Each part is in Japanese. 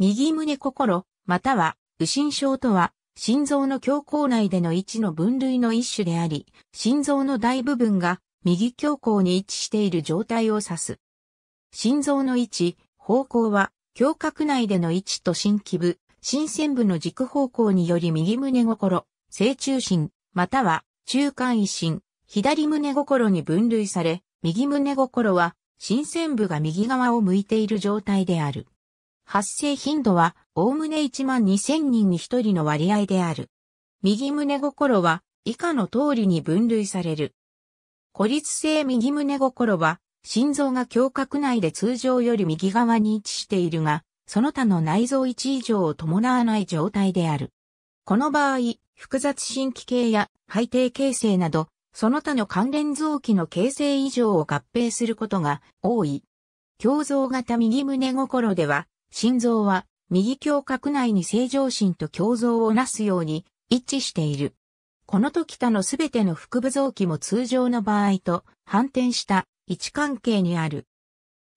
右胸心、または、右心症とは、心臓の胸口内での位置の分類の一種であり、心臓の大部分が右胸口に位置している状態を指す。心臓の位置、方向は、胸郭内での位置と心気部、心線部の軸方向により右胸心、正中心、または中間維心、左胸心に分類され、右胸心は、心線部が右側を向いている状態である。発生頻度は、おおむね1万2000人に1人の割合である。右胸心は、以下の通りに分類される。孤立性右胸心は、心臓が胸郭内で通常より右側に位置しているが、その他の内臓位置以上を伴わない状態である。この場合、複雑神経系や肺底形成など、その他の関連臓器の形成異常を合併することが多い。胸像型右胸心では、心臓は右胸郭内に正常心と胸像をなすように一致している。この時他のすべての腹部臓器も通常の場合と反転した位置関係にある。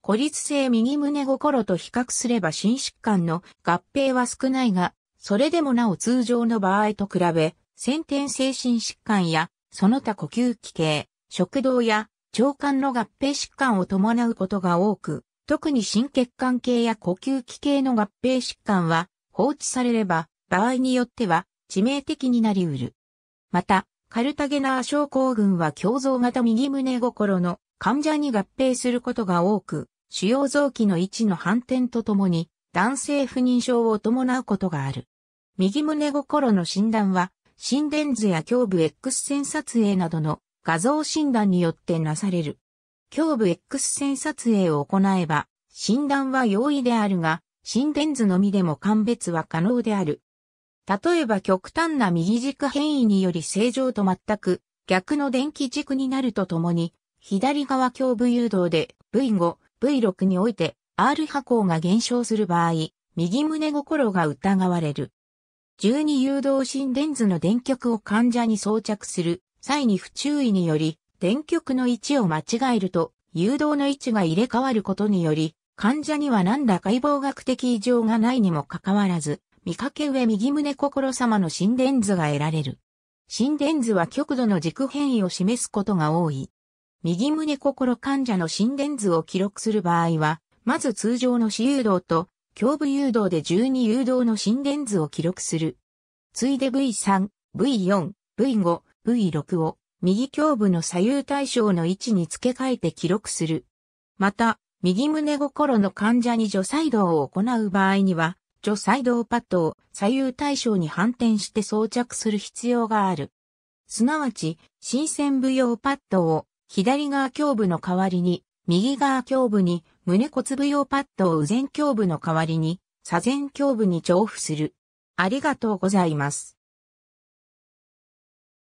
孤立性右胸心と比較すれば心疾患の合併は少ないが、それでもなお通常の場合と比べ、先天精神疾患や、その他呼吸器系、食道や、腸管の合併疾患を伴うことが多く、特に心血管系や呼吸器系の合併疾患は放置されれば場合によっては致命的になり得る。また、カルタゲナー症候群は胸像型右胸心の患者に合併することが多く、主要臓器の位置の反転とともに男性不妊症を伴うことがある。右胸心の診断は、心電図や胸部 X 線撮影などの画像診断によってなされる。胸部 X 線撮影を行えば、診断は容易であるが、心電図のみでも鑑別は可能である。例えば極端な右軸変異により正常と全く逆の電気軸になるとともに、左側胸部誘導で V5、V6 において R 波高が減少する場合、右胸心が疑われる。12誘導心電図の電極を患者に装着する際に不注意により、電極の位置を間違えると、誘導の位置が入れ替わることにより、患者には何ら解剖学的異常がないにもかかわらず、見かけ上右胸心様の心電図が得られる。心電図は極度の軸変異を示すことが多い。右胸心患者の心電図を記録する場合は、まず通常の死誘導と、胸部誘導で12誘導の心電図を記録する。ついで V3、V4、V5、V6 を右胸部の左右対称の位置に付け替えて記録する。また、右胸心の患者に除細動を行う場合には、除細動パッドを左右対称に反転して装着する必要がある。すなわち、新鮮部用パッドを左側胸部の代わりに、右側胸部に胸骨部用パッドを右前胸部の代わりに、左前胸部に重布する。ありがとうございます。